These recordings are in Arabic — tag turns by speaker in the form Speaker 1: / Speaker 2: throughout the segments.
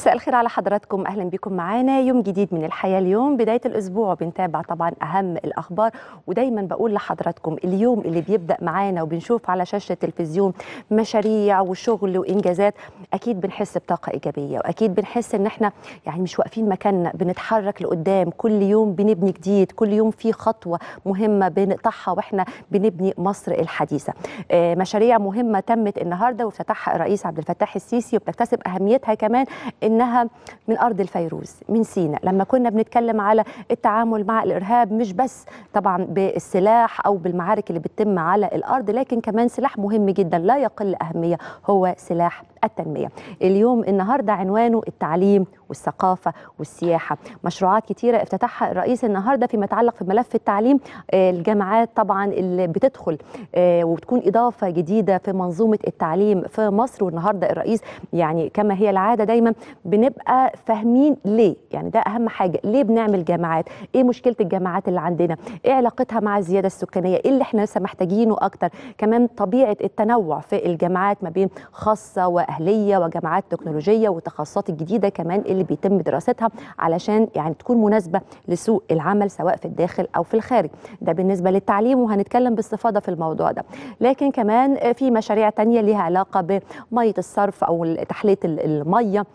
Speaker 1: مساء الخير على حضراتكم اهلا بكم معانا يوم جديد من الحياه اليوم بدايه الاسبوع بنتابع طبعا اهم الاخبار ودايما بقول لحضراتكم اليوم اللي بيبدا معانا وبنشوف على شاشه التلفزيون مشاريع وشغل وانجازات اكيد بنحس بطاقه ايجابيه واكيد بنحس ان احنا يعني مش واقفين مكاننا بنتحرك لقدام كل يوم بنبني جديد كل يوم في خطوه مهمه بنقطعها واحنا بنبني مصر الحديثه آه، مشاريع مهمه تمت النهارده وافتتحها الرئيس عبد الفتاح السيسي وبتكتسب اهميتها كمان انها من ارض الفيروز من سيناء لما كنا بنتكلم على التعامل مع الارهاب مش بس طبعا بالسلاح او بالمعارك اللي بتتم على الارض لكن كمان سلاح مهم جدا لا يقل اهميه هو سلاح التنمية اليوم النهاردة عنوانه التعليم والثقافة والسياحة مشروعات كتيرة افتتحها الرئيس النهاردة فيما يتعلق في ملف التعليم آه، الجامعات طبعا اللي بتدخل آه، وبتكون إضافة جديدة في منظومة التعليم في مصر والنهاردة الرئيس يعني كما هي العادة دايما بنبقى فاهمين ليه يعني ده أهم حاجة ليه بنعمل جامعات ايه مشكلة الجامعات اللي عندنا ايه علاقتها مع الزيادة السكانية ايه اللي احنا لسه محتاجينه أكتر كمان طبيعة التنوع في الجامعات ما بين خاصة و أهلية وجامعات تكنولوجية والتخصصات الجديدة كمان اللي بيتم دراستها علشان يعني تكون مناسبة لسوق العمل سواء في الداخل أو في الخارج ده بالنسبة للتعليم وهنتكلم باستفاضة في الموضوع ده لكن كمان في مشاريع تانية ليها علاقة بمية الصرف أو تحلية المية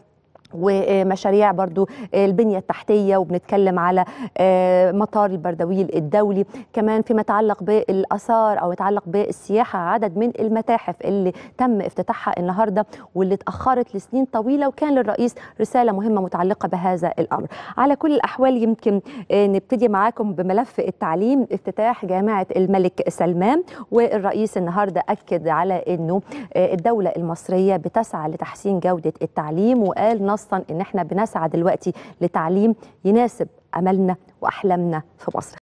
Speaker 1: ومشاريع برضو آه، البنية التحتية وبنتكلم على آه، مطار البردويل الدولي كمان فيما يتعلق بالأثار أو يتعلق بالسياحة عدد من المتاحف اللي تم افتتاحها النهاردة واللي اتأخرت لسنين طويلة وكان للرئيس رسالة مهمة متعلقة بهذا الأمر على كل الأحوال يمكن آه، نبتدي معاكم بملف التعليم افتتاح جامعة الملك سلمان والرئيس النهاردة أكد على أنه الدولة المصرية بتسعى لتحسين جودة التعليم وقال خاصه ان احنا بنسعى دلوقتي لتعليم يناسب املنا واحلامنا في مصر